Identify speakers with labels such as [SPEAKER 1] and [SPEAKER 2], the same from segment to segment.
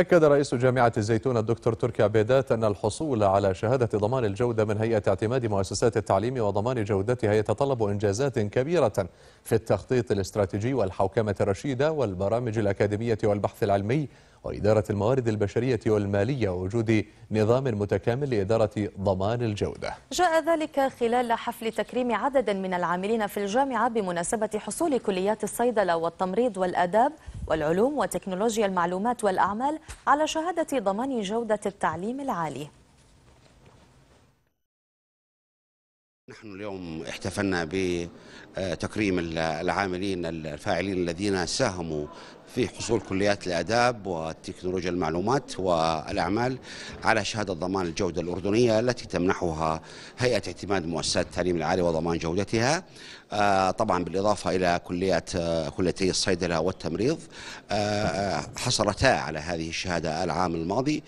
[SPEAKER 1] أكد رئيس جامعة الزيتون الدكتور تركي عبيدات أن الحصول على شهادة ضمان الجودة من هيئة اعتماد مؤسسات التعليم وضمان جودتها يتطلب إنجازات كبيرة في التخطيط الاستراتيجي والحوكمة الرشيدة والبرامج الأكاديمية والبحث العلمي وإدارة الموارد البشرية والمالية ووجود نظام متكامل لإدارة ضمان الجودة
[SPEAKER 2] جاء ذلك خلال حفل تكريم عدد من العاملين في الجامعة بمناسبة حصول كليات الصيدلة والتمريض والآداب والعلوم وتكنولوجيا المعلومات والأعمال على شهادة ضمان جودة التعليم العالي
[SPEAKER 3] نحن اليوم احتفلنا بتكريم العاملين الفاعلين الذين ساهموا في حصول كليات الآداب وتكنولوجيا المعلومات والأعمال على شهادة ضمان الجودة الأردنية التي تمنحها هيئة اعتماد مؤسسات التعليم العالي وضمان جودتها آه، طبعا بالإضافة إلى كليات آه، كليتي الصيدلة والتمريض آه، حصلتا على هذه الشهادة العام الماضي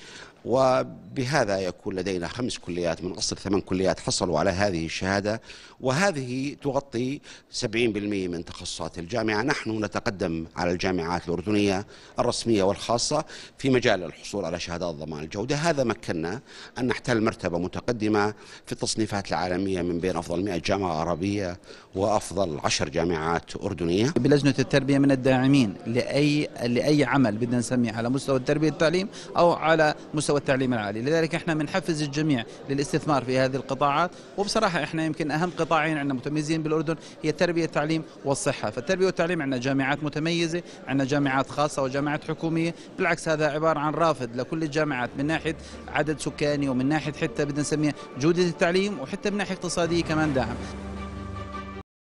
[SPEAKER 3] وبهذا يكون لدينا خمس كليات من أصل ثمان كليات حصلوا على هذه الشهادة وهذه تغطي 70% من تخصصات الجامعة نحن نتقدم على الجامعات الأردنية الرسمية والخاصة في مجال الحصول على شهادات ضمان الجودة هذا مكننا أن نحتل مرتبة متقدمة في التصنيفات العالمية من بين أفضل 100 جامعة عربية وأفضل 10 جامعات أردنية
[SPEAKER 4] بلجنة التربية من الداعمين لأي, لأي عمل بدنا نسميه على مستوى التربية التعليم أو على مستوى مستوى التعليم العالي لذلك احنا بنحفز الجميع للاستثمار في هذه القطاعات وبصراحه احنا يمكن اهم قطاعين عندنا متميزين بالاردن هي التربيه التعليم والصحه فالتربيه والتعليم عندنا جامعات متميزه عندنا جامعات خاصه وجامعات حكوميه بالعكس هذا عباره عن رافد لكل الجامعات من ناحيه عدد سكاني ومن ناحيه حتى بدنا نسميها جوده التعليم وحتى من ناحيه اقتصاديه كمان داعم